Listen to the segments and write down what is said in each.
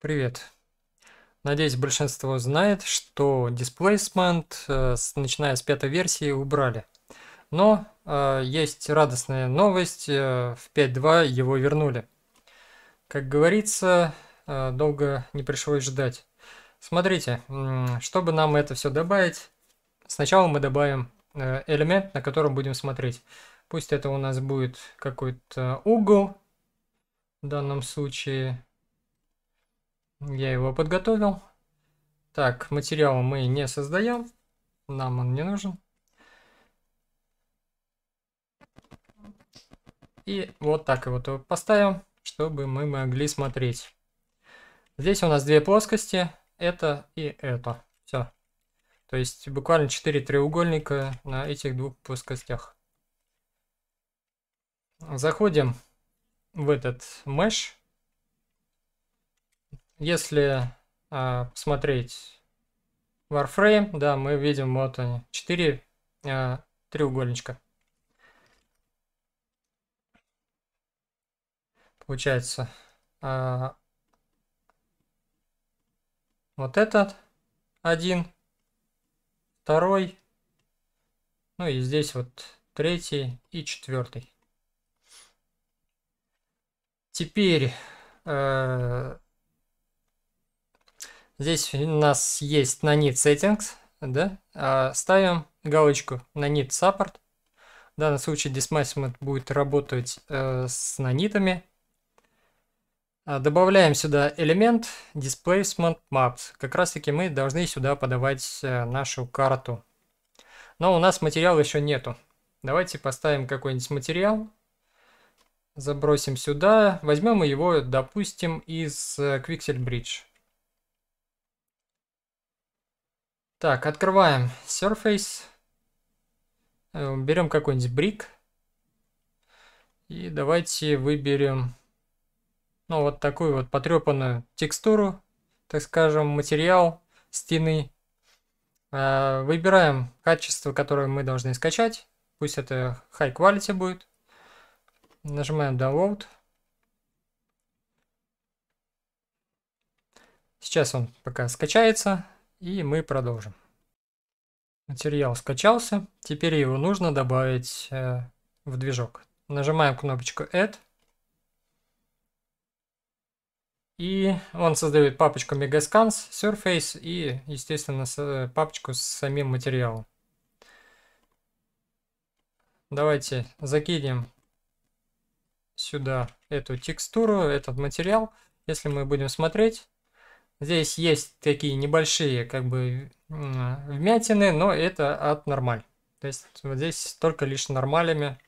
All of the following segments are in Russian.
Привет. Надеюсь, большинство знает, что Displacement, э, начиная с пятой версии, убрали. Но э, есть радостная новость, э, в 5.2 его вернули. Как говорится, э, долго не пришлось ждать. Смотрите, чтобы нам это все добавить, сначала мы добавим э, элемент, на котором будем смотреть. Пусть это у нас будет какой-то угол в данном случае я его подготовил. Так, материала мы не создаем. Нам он не нужен. И вот так его поставим, чтобы мы могли смотреть. Здесь у нас две плоскости. Это и это. Все. То есть буквально 4 треугольника на этих двух плоскостях. Заходим в этот mesh. Если а, посмотреть Warframe, да, мы видим вот они, 4 а, треугольничка. Получается, а, вот этот один, второй, ну и здесь вот третий и четвертый. Теперь э, Здесь у нас есть на need settings, да? А, ставим галочку на need support. В данном случае DisMassement будет работать э, с нанитами. А, добавляем сюда элемент Displacement Maps. Как раз таки мы должны сюда подавать э, нашу карту. Но у нас материала еще нету. Давайте поставим какой-нибудь материал. Забросим сюда. Возьмем его, допустим, из э, Quixel Bridge. Так, открываем Surface. Э, берем какой-нибудь брик. И давайте выберем, ну, вот такую вот потрепанную текстуру, так скажем, материал стены. Э, выбираем качество, которое мы должны скачать. Пусть это high quality будет. Нажимаем download. Сейчас он пока скачается. И мы продолжим. Материал скачался. Теперь его нужно добавить э, в движок. Нажимаем кнопочку Add. И он создает папочку Megascans, Surface и, естественно, папочку с самим материалом. Давайте закинем сюда эту текстуру, этот материал. Если мы будем смотреть, Здесь есть такие небольшие как бы вмятины, но это от нормаль. То есть вот здесь только лишь нормалями.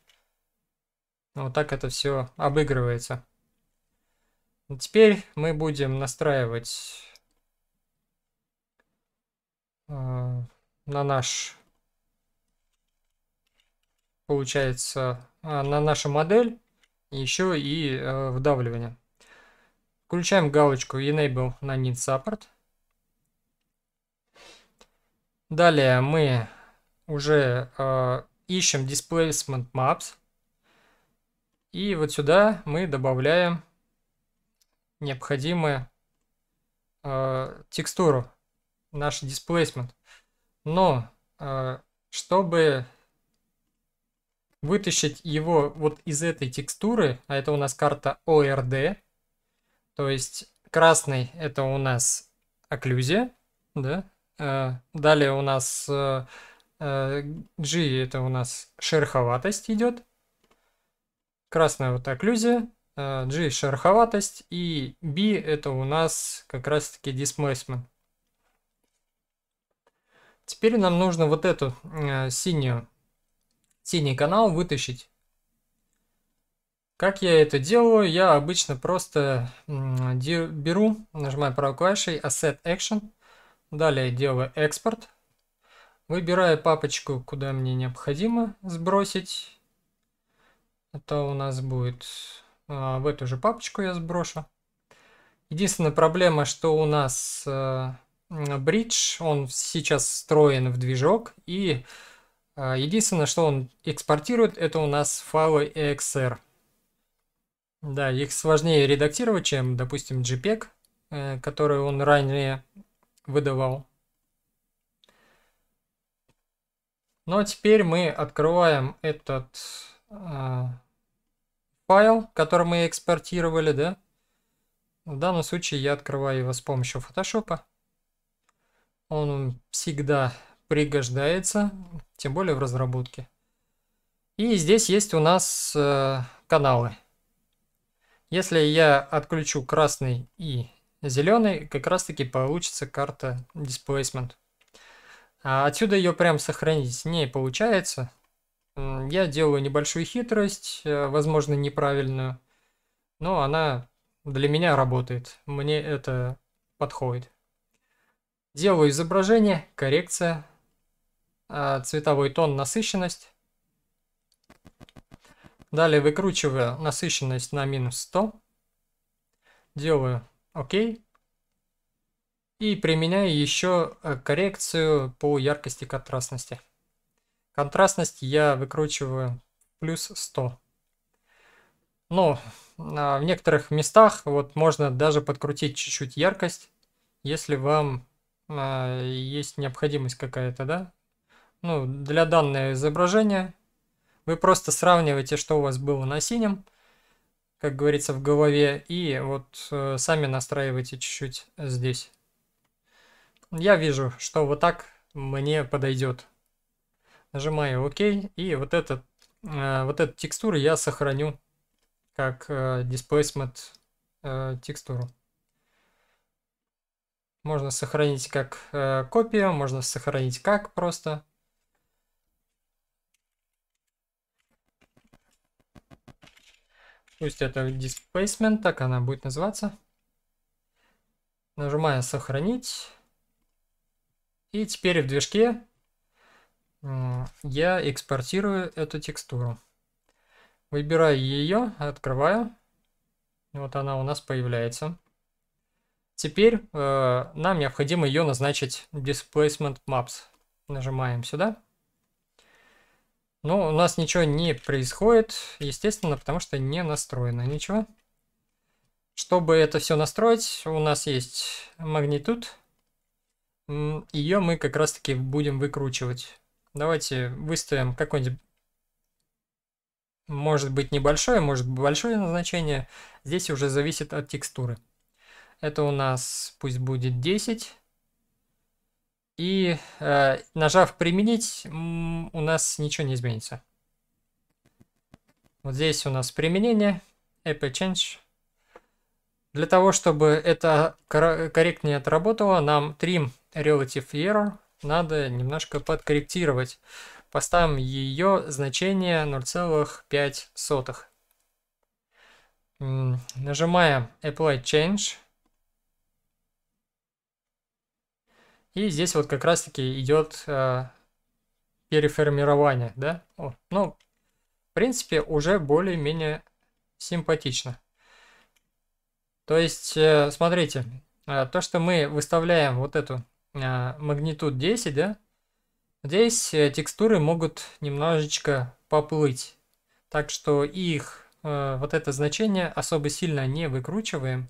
Ну, вот так это все обыгрывается. Теперь мы будем настраивать э, на наш, получается, а, на нашу модель еще и э, вдавливание. Включаем галочку Enable на Need Support. Далее мы уже э, ищем Displacement Maps. И вот сюда мы добавляем необходимую э, текстуру, наш Displacement. Но э, чтобы вытащить его вот из этой текстуры, а это у нас карта ORD, то есть красный это у нас окклюзия, да? Э, далее у нас G э, э, это у нас шероховатость идет. Красная вот окклюзия, G шероховатость и B это у нас как раз таки displacement. Теперь нам нужно вот эту синюю, синий канал вытащить как я это делаю? Я обычно просто беру, нажимаю правой клавишей Asset а Action, далее делаю экспорт, выбираю папочку, куда мне необходимо сбросить. Это у нас будет а, в эту же папочку я сброшу. Единственная проблема, что у нас Bridge, э, он сейчас встроен в движок, и э, единственное, что он экспортирует, это у нас файлы EXR. Да, их сложнее редактировать, чем, допустим, JPEG, э, который он ранее выдавал. Ну а теперь мы открываем этот э, файл, который мы экспортировали, да? В данном случае я открываю его с помощью Photoshop. Он всегда пригождается, тем более в разработке. И здесь есть у нас э, каналы. Если я отключу красный и зеленый, как раз таки получится карта Displacement. А отсюда ее прям сохранить не получается. Я делаю небольшую хитрость, э, возможно, неправильную, но она для меня работает. Мне это подходит. Делаю изображение, коррекция, а, цветовой тон, насыщенность. Далее выкручиваю насыщенность на минус 100. Делаю ОК. И применяю еще э, коррекцию по яркости контрастности. Контрастность я выкручиваю плюс 100. Но а, в некоторых местах вот можно даже подкрутить чуть-чуть яркость, если вам а, есть необходимость какая-то, да? Ну, для данного изображения вы просто сравниваете, что у вас было на синем, как говорится, в голове, и вот э, сами настраиваете чуть-чуть здесь. Я вижу, что вот так мне подойдет. Нажимаю ОК, и вот, этот, э, вот эту текстуру я сохраню как э, displacement э, текстуру. Можно сохранить как э, копия, можно сохранить как просто. Пусть это displacement, так она будет называться. Нажимаю сохранить. И теперь в движке я экспортирую эту текстуру. Выбираю ее, открываю. Вот она у нас появляется. Теперь э, нам необходимо ее назначить Displacement Maps. Нажимаем сюда. Ну, у нас ничего не происходит, естественно, потому что не настроено ничего. Чтобы это все настроить, у нас есть магнитуд. Ее мы как раз таки будем выкручивать. Давайте выставим какой-нибудь, может быть, небольшое, может быть, большое назначение. Здесь уже зависит от текстуры. Это у нас пусть будет 10. И э, нажав «Применить», у нас ничего не изменится. Вот здесь у нас применение, Apple Change. Для того, чтобы это корректнее отработало, нам trim relative error надо немножко подкорректировать. Поставим ее значение 0,5. Нажимаем Apply Change. И здесь вот как раз-таки идет э, переформирование, да? О, ну, в принципе, уже более-менее симпатично. То есть, э, смотрите, э, то, что мы выставляем вот эту э, магнитуд 10, да? Здесь э, текстуры могут немножечко поплыть. Так что их э, вот это значение особо сильно не выкручиваем.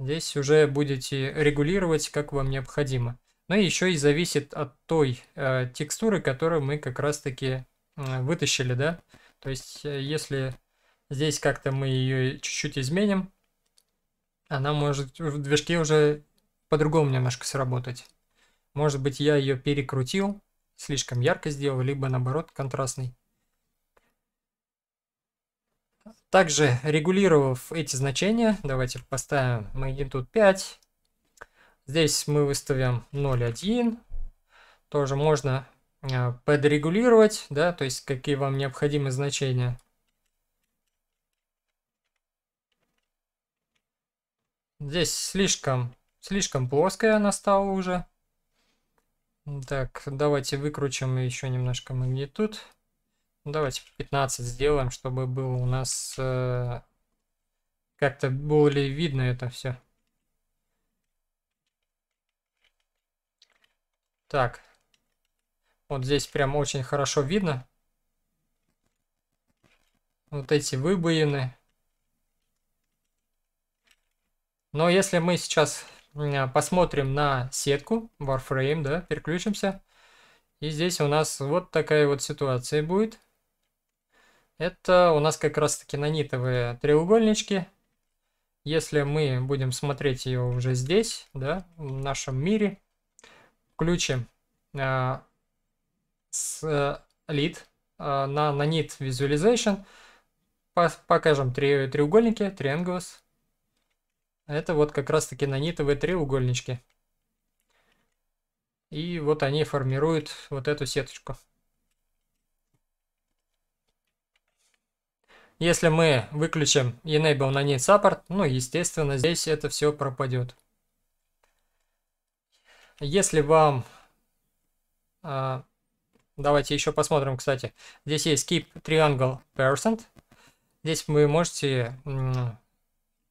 Здесь уже будете регулировать, как вам необходимо. Но ну еще и зависит от той э, текстуры, которую мы как раз-таки э, вытащили, да. То есть, э, если здесь как-то мы ее чуть-чуть изменим, она может в движке уже по-другому немножко сработать. Может быть, я ее перекрутил, слишком ярко сделал, либо наоборот контрастный. Также регулировав эти значения, давайте поставим магнитуд 5. Здесь мы выставим 0,1. Тоже можно э, подрегулировать, да, то есть какие вам необходимы значения. Здесь слишком, слишком плоская она стала уже. Так, давайте выкручим еще немножко магнитуд. Ну, давайте 15 сделаем, чтобы было у нас э, как-то более видно это все. Так. Вот здесь прям очень хорошо видно. Вот эти выбоины. Но если мы сейчас посмотрим на сетку Warframe, да, переключимся. И здесь у нас вот такая вот ситуация будет. Это у нас как раз таки нанитовые треугольнички. Если мы будем смотреть ее уже здесь, да, в нашем мире, включим э, с э, лид э, на нанит visualization, по покажем три треугольники, triangles. Это вот как раз таки нанитовые треугольнички. И вот они формируют вот эту сеточку. Если мы выключим Enable на ней Support, ну, естественно, здесь это все пропадет. Если вам... А, давайте еще посмотрим, кстати. Здесь есть Keep Triangle Percent. Здесь вы можете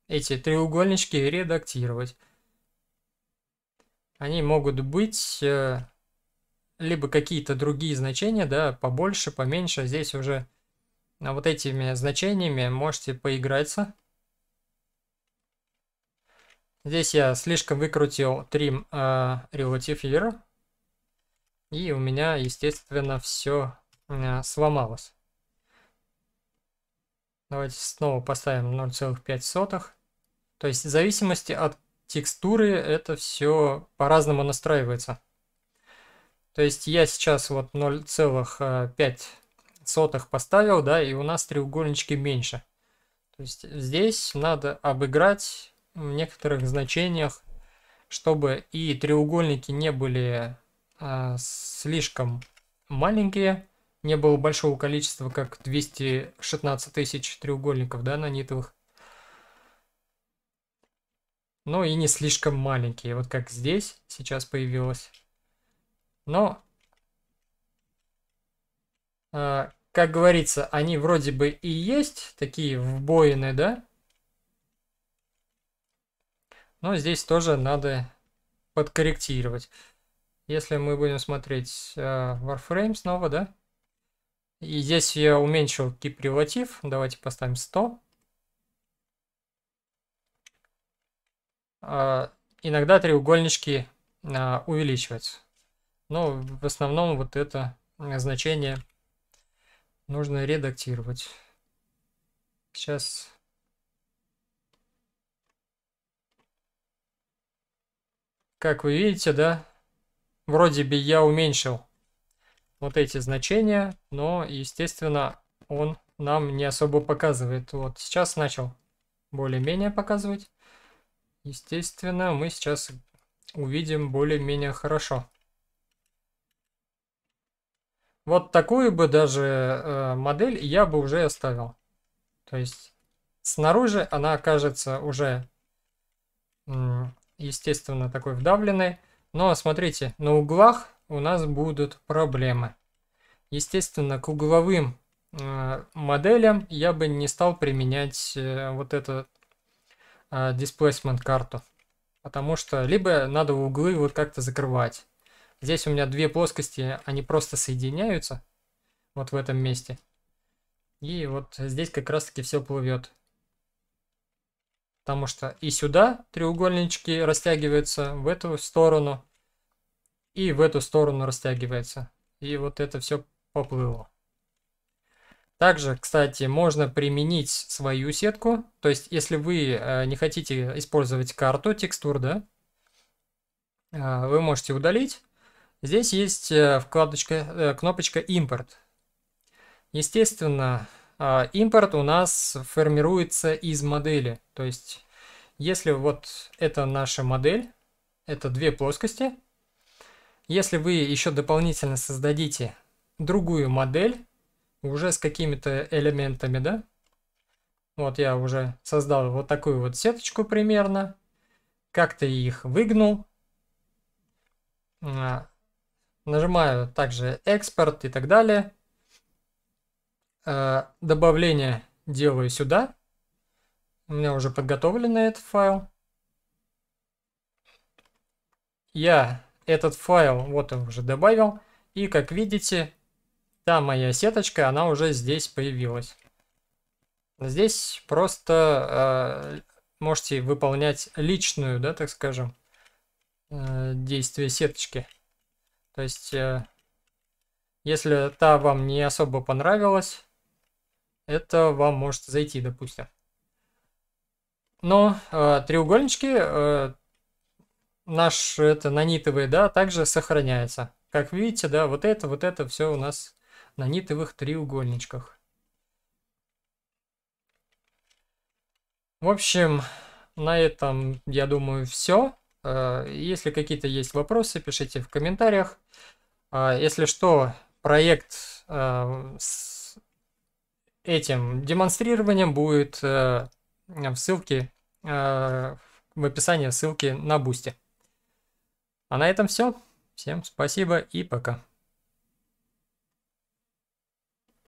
эти треугольнички редактировать. Они могут быть... Э, либо какие-то другие значения, да, побольше, поменьше. Здесь уже а вот этими значениями можете поиграться. Здесь я слишком выкрутил trim э, а, relative year. И у меня, естественно, все э, а, сломалось. Давайте снова поставим 0,5. То есть в зависимости от текстуры это все по-разному настраивается. То есть я сейчас вот 0,5 сотых поставил, да, и у нас треугольнички меньше. То есть здесь надо обыграть в некоторых значениях, чтобы и треугольники не были э, слишком маленькие, не было большого количества, как 216 тысяч треугольников, да, нанитовых. но и не слишком маленькие, вот как здесь сейчас появилось. Но а, как говорится, они вроде бы и есть, такие вбоины, да? Но здесь тоже надо подкорректировать. Если мы будем смотреть э, Warframe снова, да? И здесь я уменьшил киприватив. Давайте поставим 100. Э, а, иногда треугольнички э, увеличиваются. Но в основном вот это э, значение нужно редактировать. Сейчас как вы видите, да, вроде бы я уменьшил вот эти значения, но, естественно, он нам не особо показывает. Вот сейчас начал более-менее показывать. Естественно, мы сейчас увидим более-менее хорошо. Вот такую бы даже э, модель я бы уже оставил. То есть снаружи она окажется уже, естественно, такой вдавленной. Но смотрите, на углах у нас будут проблемы. Естественно, к угловым э, моделям я бы не стал применять э, вот эту э, displacement карту. Потому что либо надо углы вот как-то закрывать. Здесь у меня две плоскости, они просто соединяются. Вот в этом месте. И вот здесь как раз таки все плывет. Потому что и сюда треугольнички растягиваются, в эту сторону. И в эту сторону растягивается. И вот это все поплыло. Также, кстати, можно применить свою сетку. То есть, если вы э, не хотите использовать карту, текстур, да, э, вы можете удалить Здесь есть э, вкладочка, э, кнопочка «Импорт». Естественно, а, импорт у нас формируется из модели. То есть, если вот это наша модель, это две плоскости. Если вы еще дополнительно создадите другую модель, уже с какими-то элементами, да? Вот я уже создал вот такую вот сеточку примерно. Как-то их выгнул. А, Нажимаю также экспорт и так далее. Э, добавление делаю сюда. У меня уже подготовлен этот файл. Я этот файл вот уже добавил. И как видите, та моя сеточка, она уже здесь появилась. Здесь просто э, можете выполнять личную, да, так скажем, э, действие сеточки. То есть, э, если та вам не особо понравилась, это вам может зайти, допустим. Но э, треугольнички, э, наш это нанитовые, да, также сохраняется. Как видите, да, вот это, вот это все у нас на нитовых треугольничках. В общем, на этом, я думаю, все. Э, если какие-то есть вопросы, пишите в комментариях. А, если что, проект э, с этим демонстрированием будет э, в ссылке, в описании ссылки на Бусти. А на этом все. Всем спасибо и пока.